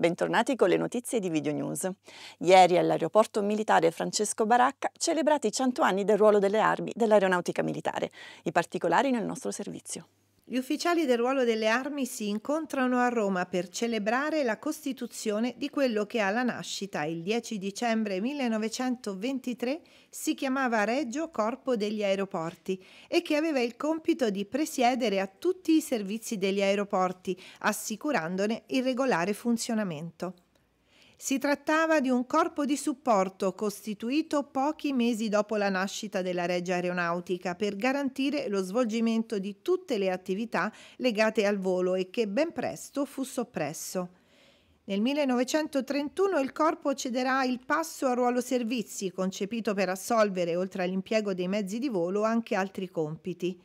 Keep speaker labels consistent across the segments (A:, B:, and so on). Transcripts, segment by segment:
A: Bentornati con le notizie di Video News. Ieri all'aeroporto militare Francesco Baracca celebrati i 100 anni del ruolo delle armi dell'aeronautica militare. I particolari nel nostro servizio.
B: Gli ufficiali del ruolo delle armi si incontrano a Roma per celebrare la costituzione di quello che alla nascita, il 10 dicembre 1923, si chiamava Reggio Corpo degli Aeroporti e che aveva il compito di presiedere a tutti i servizi degli aeroporti, assicurandone il regolare funzionamento. Si trattava di un corpo di supporto costituito pochi mesi dopo la nascita della Regia Aeronautica per garantire lo svolgimento di tutte le attività legate al volo e che ben presto fu soppresso. Nel 1931 il corpo cederà il passo a ruolo servizi, concepito per assolvere, oltre all'impiego dei mezzi di volo, anche altri compiti.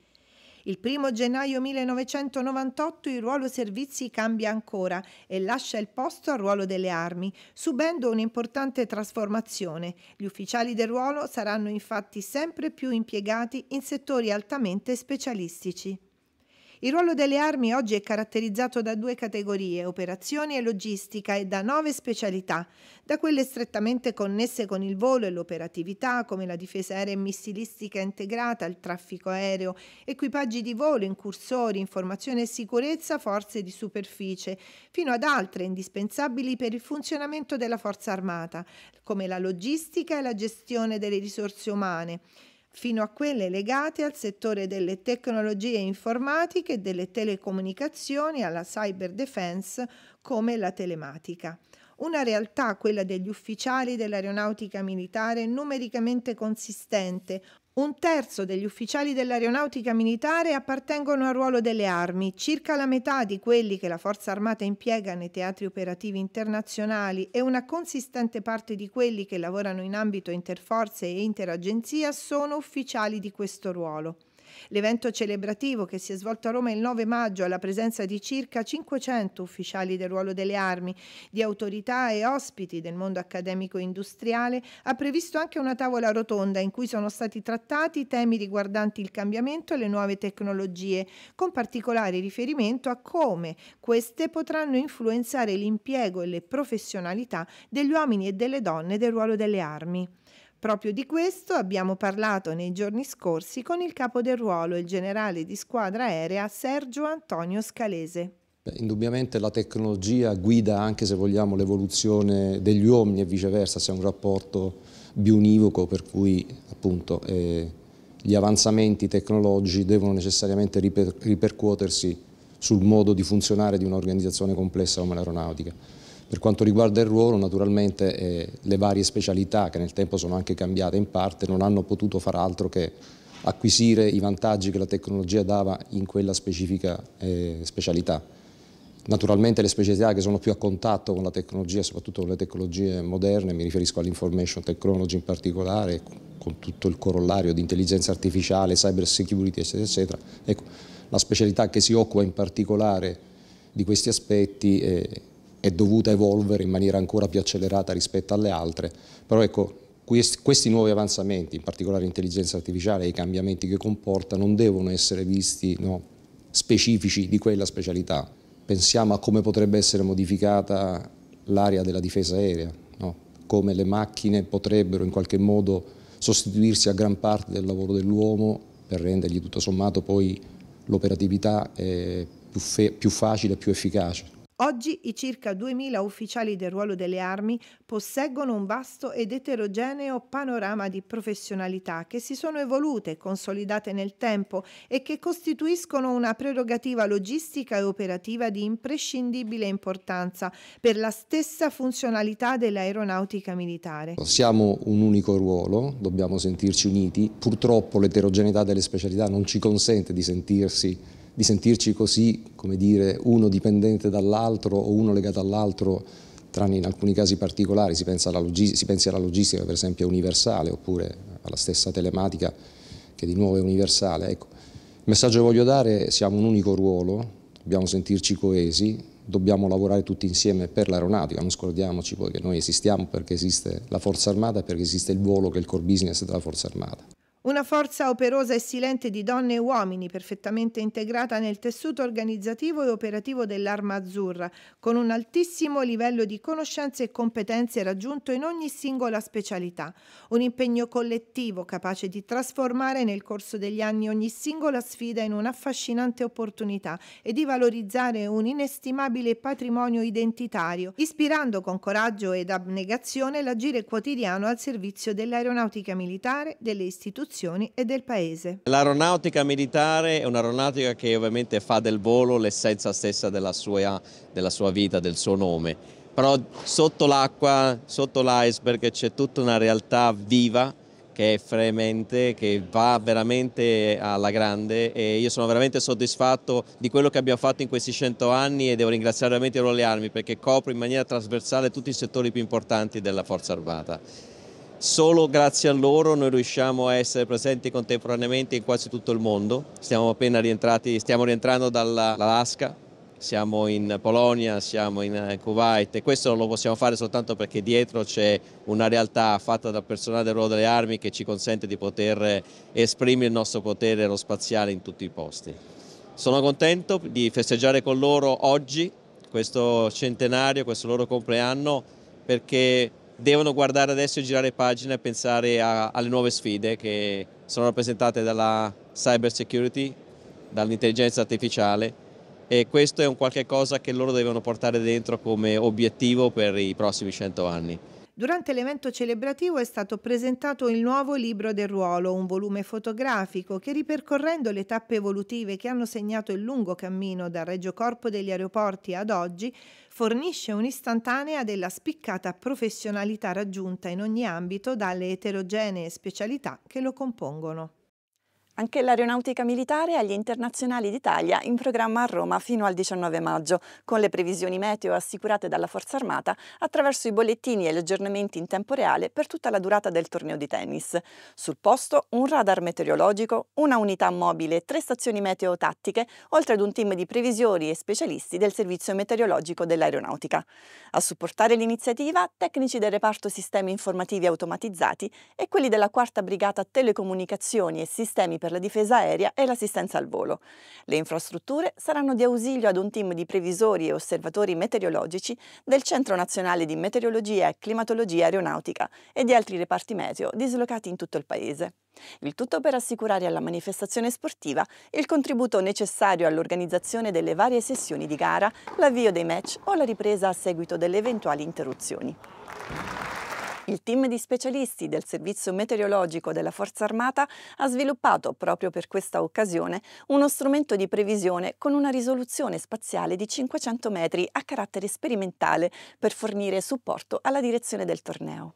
B: Il 1 gennaio 1998 il ruolo servizi cambia ancora e lascia il posto al ruolo delle armi, subendo un'importante trasformazione. Gli ufficiali del ruolo saranno infatti sempre più impiegati in settori altamente specialistici. Il ruolo delle armi oggi è caratterizzato da due categorie, operazioni e logistica, e da nove specialità, da quelle strettamente connesse con il volo e l'operatività, come la difesa aerea e missilistica integrata, il traffico aereo, equipaggi di volo, incursori, informazione e sicurezza, forze di superficie, fino ad altre indispensabili per il funzionamento della forza armata, come la logistica e la gestione delle risorse umane fino a quelle legate al settore delle tecnologie informatiche e delle telecomunicazioni, alla cyber defense come la telematica. Una realtà, quella degli ufficiali dell'aeronautica militare, numericamente consistente, un terzo degli ufficiali dell'aeronautica militare appartengono al ruolo delle armi, circa la metà di quelli che la Forza Armata impiega nei teatri operativi internazionali e una consistente parte di quelli che lavorano in ambito interforze e interagenzia sono ufficiali di questo ruolo. L'evento celebrativo che si è svolto a Roma il 9 maggio alla presenza di circa 500 ufficiali del ruolo delle armi, di autorità e ospiti del mondo accademico industriale, ha previsto anche una tavola rotonda in cui sono stati trattati temi riguardanti il cambiamento e le nuove tecnologie, con particolare riferimento a come queste potranno influenzare l'impiego e le professionalità degli uomini e delle donne del ruolo delle armi. Proprio di questo abbiamo parlato nei giorni scorsi con il capo del ruolo e il generale di squadra aerea Sergio Antonio Scalese.
C: Indubbiamente la tecnologia guida anche se vogliamo l'evoluzione degli uomini e viceversa, c'è un rapporto bionivoco per cui appunto eh, gli avanzamenti tecnologici devono necessariamente riper ripercuotersi sul modo di funzionare di un'organizzazione complessa come l'aeronautica. Per quanto riguarda il ruolo, naturalmente eh, le varie specialità che nel tempo sono anche cambiate in parte non hanno potuto far altro che acquisire i vantaggi che la tecnologia dava in quella specifica eh, specialità. Naturalmente le specialità che sono più a contatto con la tecnologia, soprattutto con le tecnologie moderne, mi riferisco all'information technology in particolare, con tutto il corollario di intelligenza artificiale, cyber security, eccetera, eccetera. Ecco, la specialità che si occupa in particolare di questi aspetti eh, è dovuta evolvere in maniera ancora più accelerata rispetto alle altre, però ecco, questi, nuovi avanzamenti, in particolare l'intelligenza artificiale e i cambiamenti che comporta, non devono essere visti no, specifici di quella specialità. Pensiamo a come potrebbe essere modificata l'area della difesa aerea, no? come le macchine potrebbero in qualche modo sostituirsi a gran parte del lavoro dell'uomo per rendergli tutto sommato poi l'operatività eh, più, più facile e più efficace.
B: Oggi i circa 2.000 ufficiali del ruolo delle armi posseggono un vasto ed eterogeneo panorama di professionalità che si sono evolute, consolidate nel tempo e che costituiscono una prerogativa logistica e operativa di imprescindibile importanza per la stessa funzionalità dell'aeronautica militare.
C: Siamo un unico ruolo, dobbiamo sentirci uniti, purtroppo l'eterogeneità delle specialità non ci consente di sentirsi di sentirci così, come dire, uno dipendente dall'altro o uno legato all'altro, tranne in alcuni casi particolari, si, pensa alla si pensi alla logistica per esempio universale oppure alla stessa telematica che di nuovo è universale. Ecco. Il messaggio che voglio dare è siamo un unico ruolo, dobbiamo sentirci coesi, dobbiamo lavorare tutti insieme per l'aeronautica, non scordiamoci poi che noi esistiamo perché esiste la Forza Armata e perché esiste il volo che è il core business della Forza Armata.
B: Una forza operosa e silente di donne e uomini, perfettamente integrata nel tessuto organizzativo e operativo dell'Arma Azzurra, con un altissimo livello di conoscenze e competenze raggiunto in ogni singola specialità. Un impegno collettivo capace di trasformare nel corso degli anni ogni singola sfida in un'affascinante opportunità e di valorizzare un inestimabile patrimonio identitario, ispirando con coraggio ed abnegazione l'agire quotidiano al servizio dell'aeronautica militare, delle istituzioni istituzioni e del Paese.
D: L'aeronautica militare è un'aeronautica che ovviamente fa del volo l'essenza stessa della sua, della sua vita, del suo nome, però sotto l'acqua, sotto l'iceberg c'è tutta una realtà viva che è fremente, che va veramente alla grande e io sono veramente soddisfatto di quello che abbiamo fatto in questi 100 anni e devo ringraziare veramente Ruole Armi perché copre in maniera trasversale tutti i settori più importanti della Forza Armata. Solo grazie a loro noi riusciamo a essere presenti contemporaneamente in quasi tutto il mondo. Stiamo appena rientrati, stiamo rientrando dall'Alaska, siamo in Polonia, siamo in eh, Kuwait e questo lo possiamo fare soltanto perché dietro c'è una realtà fatta dal personale del ruolo delle armi che ci consente di poter eh, esprimere il nostro potere aerospaziale in tutti i posti. Sono contento di festeggiare con loro oggi questo centenario, questo loro compleanno perché devono guardare adesso e girare pagina e pensare a, alle nuove sfide che sono rappresentate dalla cyber security, dall'intelligenza artificiale e questo è un qualche cosa che loro devono portare dentro come obiettivo per i prossimi 100 anni.
B: Durante l'evento celebrativo è stato presentato il nuovo libro del ruolo, un volume fotografico che ripercorrendo le tappe evolutive che hanno segnato il lungo cammino dal Reggio Corpo degli aeroporti ad oggi, fornisce un'istantanea della spiccata professionalità raggiunta in ogni ambito dalle eterogenee specialità
A: che lo compongono. Anche l'aeronautica militare agli internazionali d'Italia in programma a Roma fino al 19 maggio, con le previsioni meteo assicurate dalla Forza Armata attraverso i bollettini e gli aggiornamenti in tempo reale per tutta la durata del torneo di tennis. Sul posto un radar meteorologico, una unità mobile, e tre stazioni meteo tattiche, oltre ad un team di previsori e specialisti del servizio meteorologico dell'aeronautica. A supportare l'iniziativa tecnici del reparto sistemi informativi automatizzati e quelli della 4 Brigata Telecomunicazioni e Sistemi per la difesa aerea e l'assistenza al volo. Le infrastrutture saranno di ausilio ad un team di previsori e osservatori meteorologici del Centro Nazionale di Meteorologia e Climatologia Aeronautica e di altri reparti meteo dislocati in tutto il paese. Il tutto per assicurare alla manifestazione sportiva il contributo necessario all'organizzazione delle varie sessioni di gara, l'avvio dei match o la ripresa a seguito delle eventuali interruzioni. Il team di specialisti del Servizio Meteorologico della Forza Armata ha sviluppato proprio per questa occasione uno strumento di previsione con una risoluzione spaziale di 500 metri a carattere sperimentale per fornire supporto alla direzione del torneo.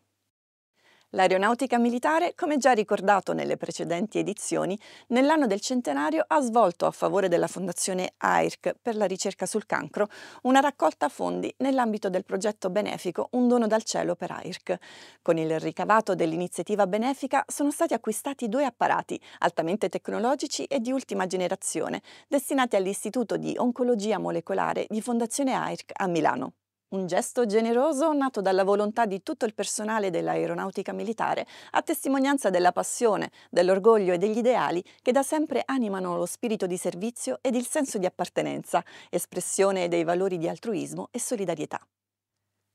A: L'aeronautica militare, come già ricordato nelle precedenti edizioni, nell'anno del centenario ha svolto a favore della Fondazione AIRC per la ricerca sul cancro una raccolta fondi nell'ambito del progetto benefico Un dono dal cielo per AIRC. Con il ricavato dell'iniziativa benefica sono stati acquistati due apparati altamente tecnologici e di ultima generazione, destinati all'Istituto di Oncologia Molecolare di Fondazione AIRC a Milano. Un gesto generoso nato dalla volontà di tutto il personale dell'aeronautica militare, a testimonianza della passione, dell'orgoglio e degli ideali che da sempre animano lo spirito di servizio ed il senso di appartenenza, espressione dei valori di altruismo e solidarietà.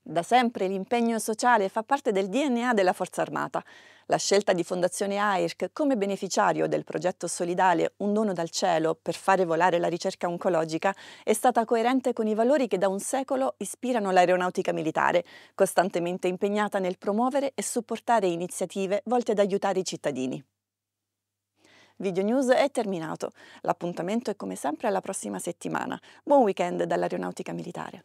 A: Da sempre l'impegno sociale fa parte del DNA della Forza Armata. La scelta di Fondazione AIRC come beneficiario del progetto solidale Un dono dal cielo per fare volare la ricerca oncologica è stata coerente con i valori che da un secolo ispirano l'aeronautica militare, costantemente impegnata nel promuovere e supportare iniziative volte ad aiutare i cittadini. Video News è terminato. L'appuntamento è come sempre alla prossima settimana. Buon weekend dall'aeronautica militare.